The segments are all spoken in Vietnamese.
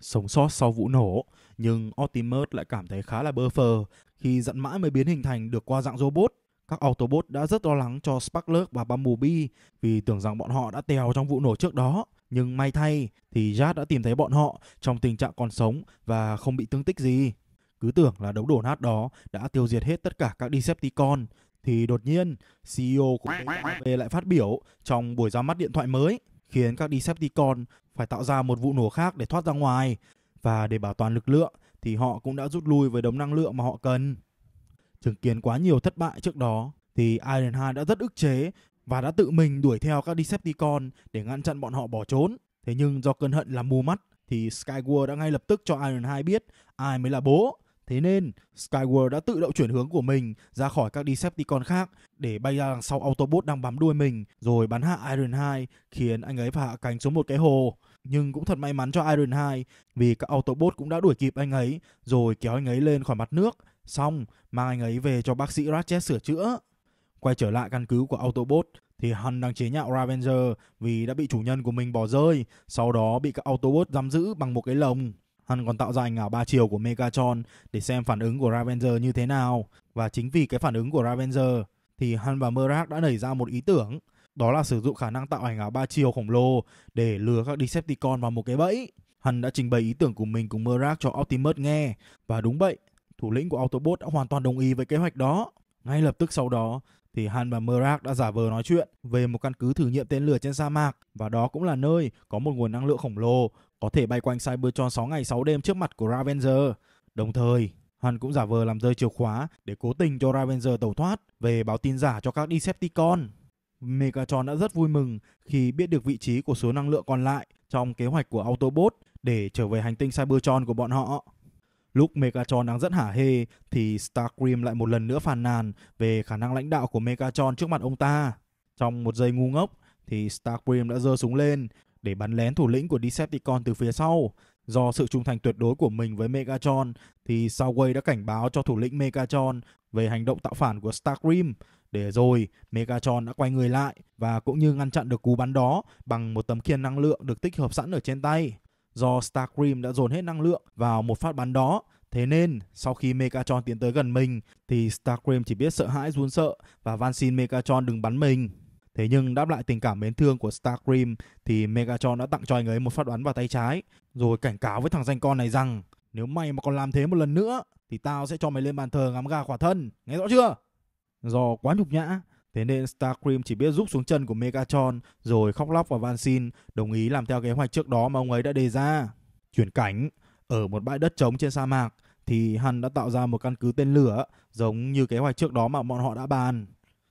Sống sót sau vụ nổ, nhưng Optimus lại cảm thấy khá là bơ phờ khi dẫn mãi mới biến hình thành được qua dạng robot. Các Autobot đã rất lo lắng cho Sparkler và Bumblebee vì tưởng rằng bọn họ đã tèo trong vụ nổ trước đó. Nhưng may thay thì Jazz đã tìm thấy bọn họ trong tình trạng còn sống và không bị thương tích gì. Cứ tưởng là đống đổ nát đó đã tiêu diệt hết tất cả các Decepticon thì đột nhiên CEO của BMW lại phát biểu trong buổi ra mắt điện thoại mới, khiến các Decepticon phải tạo ra một vụ nổ khác để thoát ra ngoài. Và để bảo toàn lực lượng thì họ cũng đã rút lui với đống năng lượng mà họ cần. Chứng kiến quá nhiều thất bại trước đó thì Ironhide đã rất ức chế và đã tự mình đuổi theo các Decepticon để ngăn chặn bọn họ bỏ trốn. Thế nhưng do cơn hận làm mù mắt thì Skyward đã ngay lập tức cho Ironhide biết ai mới là bố Thế nên, Skyward đã tự động chuyển hướng của mình ra khỏi các Decepticon khác để bay ra đằng sau Autobot đang bám đuôi mình, rồi bắn hạ Iron 2 khiến anh ấy phải hạ cánh xuống một cái hồ. Nhưng cũng thật may mắn cho Iron 2 vì các Autobot cũng đã đuổi kịp anh ấy rồi kéo anh ấy lên khỏi mặt nước, xong mang anh ấy về cho bác sĩ Ratchet sửa chữa. Quay trở lại căn cứ của Autobot, thì Hunt đang chế nhạo Ravenger vì đã bị chủ nhân của mình bỏ rơi, sau đó bị các Autobot giam giữ bằng một cái lồng. Hắn còn tạo ra ảnh ảo ba chiều của Megatron để xem phản ứng của Ravenger như thế nào. Và chính vì cái phản ứng của Ravenger thì hắn và Merak đã nảy ra một ý tưởng. Đó là sử dụng khả năng tạo ảnh ảo ba chiều khổng lồ để lừa các Decepticon vào một cái bẫy. Hắn đã trình bày ý tưởng của mình cùng Merak cho Optimus nghe. Và đúng vậy, thủ lĩnh của Autobot đã hoàn toàn đồng ý với kế hoạch đó. Ngay lập tức sau đó, thì Han và Merak đã giả vờ nói chuyện về một căn cứ thử nghiệm tên lửa trên sa mạc và đó cũng là nơi có một nguồn năng lượng khổng lồ có thể bay quanh Cybertron 6 ngày 6 đêm trước mặt của Ravenger. Đồng thời, hắn cũng giả vờ làm rơi chìa khóa để cố tình cho Ravenger tẩu thoát về báo tin giả cho các Decepticon. Megatron đã rất vui mừng khi biết được vị trí của số năng lượng còn lại trong kế hoạch của Autobot để trở về hành tinh Cybertron của bọn họ. Lúc Megatron đang rất hả hê thì Starscream lại một lần nữa phàn nàn về khả năng lãnh đạo của Megatron trước mặt ông ta. Trong một giây ngu ngốc thì Starscream đã giơ súng lên để bắn lén thủ lĩnh của Decepticon từ phía sau. Do sự trung thành tuyệt đối của mình với Megatron, thì Soundwave đã cảnh báo cho thủ lĩnh Megatron về hành động tạo phản của Starkream. Để rồi, Megatron đã quay người lại và cũng như ngăn chặn được cú bắn đó bằng một tấm khiên năng lượng được tích hợp sẵn ở trên tay. Do Starkream đã dồn hết năng lượng vào một phát bắn đó, Thế nên, sau khi Megatron tiến tới gần mình, thì Starkream chỉ biết sợ hãi run sợ và van xin Megatron đừng bắn mình. Thế nhưng đáp lại tình cảm mến thương của Starcream thì Megatron đã tặng cho anh ấy một phát bắn vào tay trái, rồi cảnh cáo với thằng danh con này rằng nếu mày mà còn làm thế một lần nữa thì tao sẽ cho mày lên bàn thờ ngắm gà khỏa thân, nghe rõ chưa? Do quá nhục nhã, thế nên Starcream chỉ biết rút xuống chân của Megatron rồi khóc lóc và van xin đồng ý làm theo kế hoạch trước đó mà ông ấy đã đề ra. Chuyển cảnh, ở một bãi đất trống trên sa mạc thì hắn đã tạo ra một căn cứ tên lửa giống như kế hoạch trước đó mà bọn họ đã bàn.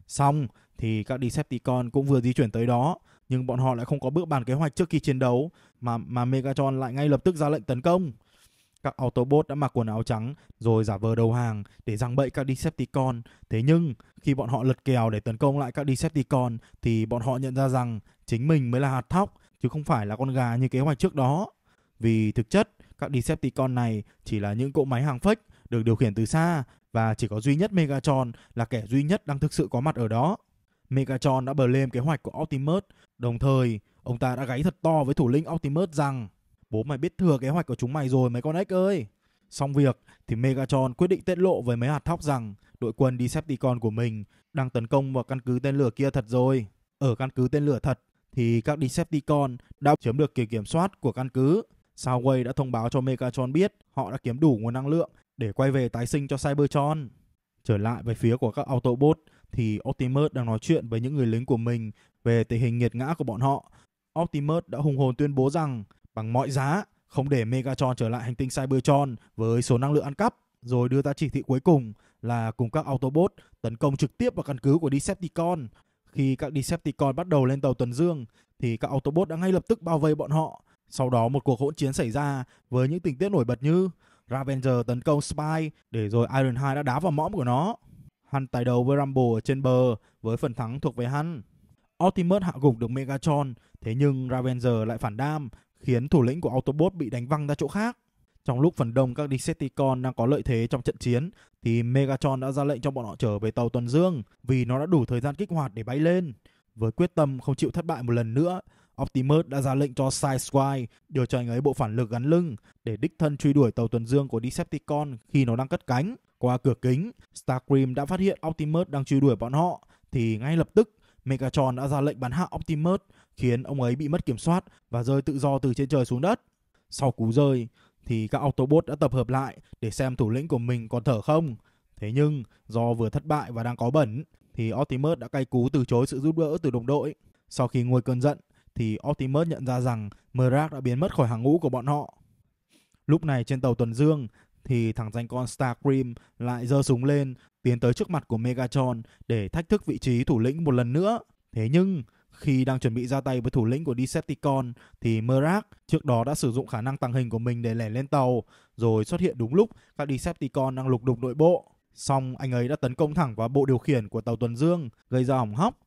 Xong, thì các Decepticon cũng vừa di chuyển tới đó nhưng bọn họ lại không có bước bàn kế hoạch trước khi chiến đấu mà mà Megatron lại ngay lập tức ra lệnh tấn công. Các Autobot đã mặc quần áo trắng rồi giả vờ đầu hàng để răng bậy các Decepticon. Thế nhưng khi bọn họ lật kèo để tấn công lại các Decepticon thì bọn họ nhận ra rằng chính mình mới là hạt thóc chứ không phải là con gà như kế hoạch trước đó. Vì thực chất các Decepticon này chỉ là những cỗ máy hàng phách được điều khiển từ xa và chỉ có duy nhất Megatron là kẻ duy nhất đang thực sự có mặt ở đó. Megatron đã blame kế hoạch của Optimus, đồng thời ông ta đã gáy thật to với thủ lĩnh Optimus rằng Bố mày biết thừa kế hoạch của chúng mày rồi mấy con ếch ơi. Xong việc thì Megatron quyết định tiết lộ với mấy hạt thóc rằng đội quân Decepticon của mình đang tấn công vào căn cứ tên lửa kia thật rồi. Ở căn cứ tên lửa thật thì các Decepticon đã chiếm được kỳ kiểm soát của căn cứ. Soundwave đã thông báo cho Megatron biết họ đã kiếm đủ nguồn năng lượng để quay về tái sinh cho Cybertron. Trở lại về phía của các Autobot thì Optimus đang nói chuyện với những người lính của mình về tình hình nghiệt ngã của bọn họ. Optimus đã hùng hồn tuyên bố rằng bằng mọi giá không để Megatron trở lại hành tinh Cybertron với số năng lượng ăn cắp, rồi đưa ra chỉ thị cuối cùng là cùng các Autobot tấn công trực tiếp vào căn cứ của Decepticon. Khi các Decepticon bắt đầu lên tàu tuần dương, thì các Autobot đã ngay lập tức bao vây bọn họ. Sau đó một cuộc hỗn chiến xảy ra với những tình tiết nổi bật như Ravenger tấn công Spy để rồi Ironhide đã đá vào mõm của nó. Hắn tái đấu với Rumble ở trên bờ với phần thắng thuộc về hắn. Optimus hạ gục được Megatron, thế nhưng Ravenger lại phản đam, khiến thủ lĩnh của Autobot bị đánh văng ra chỗ khác. Trong lúc phần đông các Decepticon đang có lợi thế trong trận chiến, thì Megatron đã ra lệnh cho bọn họ trở về tàu tuần dương vì nó đã đủ thời gian kích hoạt để bay lên. Với quyết tâm không chịu thất bại một lần nữa, Optimus đã ra lệnh cho Sideswipe điều cho anh ấy bộ phản lực gắn lưng để đích thân truy đuổi tàu tuần dương của Decepticon khi nó đang cất cánh. Qua cửa kính, Starcream đã phát hiện Optimus đang truy đuổi bọn họ, thì ngay lập tức Megatron đã ra lệnh bắn hạ Optimus, khiến ông ấy bị mất kiểm soát và rơi tự do từ trên trời xuống đất. Sau cú rơi, thì các Autobot đã tập hợp lại để xem thủ lĩnh của mình còn thở không. Thế nhưng, do vừa thất bại và đang có bẩn, thì Optimus đã cay cú từ chối sự giúp đỡ từ đồng đội. Sau khi nguôi cơn giận, thì Optimus nhận ra rằng Merak đã biến mất khỏi hàng ngũ của bọn họ. Lúc này trên tàu Tuần Dương, thì thằng danh con Starcream lại giơ súng lên, tiến tới trước mặt của Megatron để thách thức vị trí thủ lĩnh một lần nữa. Thế nhưng, khi đang chuẩn bị ra tay với thủ lĩnh của Decepticon thì Merak trước đó đã sử dụng khả năng tàng hình của mình để lẻ lên tàu, rồi xuất hiện đúng lúc các Decepticon đang lục đục nội bộ. Xong anh ấy đã tấn công thẳng vào bộ điều khiển của tàu tuần dương, gây ra hỏng hóc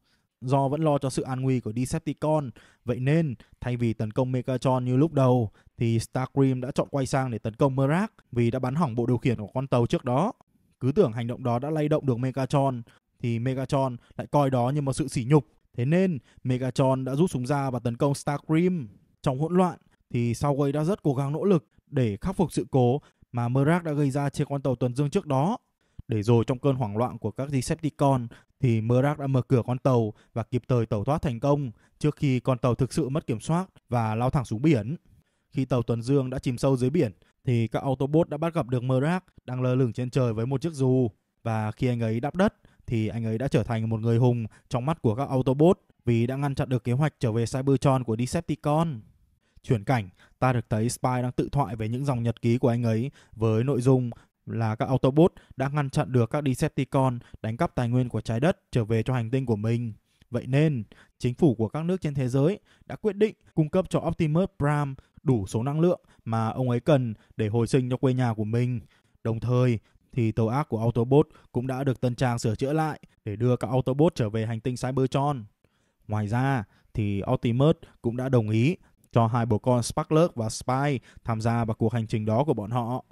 Do vẫn lo cho sự an nguy của Decepticon, vậy nên thay vì tấn công Megatron như lúc đầu, thì Starscream đã chọn quay sang để tấn công Merak vì đã bắn hỏng bộ điều khiển của con tàu trước đó. Cứ tưởng hành động đó đã lay động được Megatron, thì Megatron lại coi đó như một sự sỉ nhục. Thế nên Megatron đã rút súng ra và tấn công Starscream. Trong hỗn loạn thì Southway đã rất cố gắng nỗ lực để khắc phục sự cố mà Merak đã gây ra trên con tàu tuần dương trước đó. Để rồi trong cơn hoảng loạn của các Decepticon thì Murat đã mở cửa con tàu và kịp thời tẩu thoát thành công trước khi con tàu thực sự mất kiểm soát và lao thẳng xuống biển. Khi tàu Tuần Dương đã chìm sâu dưới biển thì các Autobot đã bắt gặp được Murat đang lơ lửng trên trời với một chiếc dù và khi anh ấy đáp đất thì anh ấy đã trở thành một người hùng trong mắt của các Autobot vì đã ngăn chặn được kế hoạch trở về Cybertron của Decepticon. Chuyển cảnh, ta được thấy Spy đang tự thoại về những dòng nhật ký của anh ấy với nội dung là các Autobot đã ngăn chặn được các Decepticon đánh cắp tài nguyên của trái đất trở về cho hành tinh của mình. Vậy nên, chính phủ của các nước trên thế giới đã quyết định cung cấp cho Optimus Prime đủ số năng lượng mà ông ấy cần để hồi sinh cho quê nhà của mình. Đồng thời, thì tàu ác của Autobot cũng đã được tân trang sửa chữa lại để đưa các Autobot trở về hành tinh Cybertron. Ngoài ra, thì Optimus cũng đã đồng ý cho hai bộ con Sparkler và Spy tham gia vào cuộc hành trình đó của bọn họ.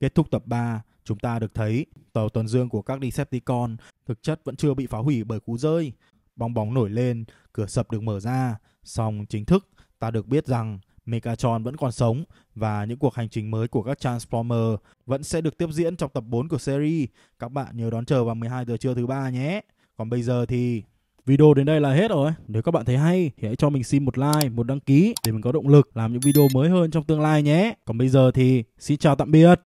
Kết thúc tập 3, chúng ta được thấy tàu tuần dương của các Decepticon thực chất vẫn chưa bị phá hủy bởi cú rơi. Bong bóng nổi lên, cửa sập được mở ra, song chính thức ta được biết rằng Megatron vẫn còn sống và những cuộc hành trình mới của các Transformer vẫn sẽ được tiếp diễn trong tập 4 của series. Các bạn nhớ đón chờ vào 12 giờ trưa thứ ba nhé. Còn bây giờ thì Video đến đây là hết rồi. Nếu các bạn thấy hay thì hãy cho mình xin một like, một đăng ký để mình có động lực làm những video mới hơn trong tương lai nhé. Còn bây giờ thì xin chào tạm biệt.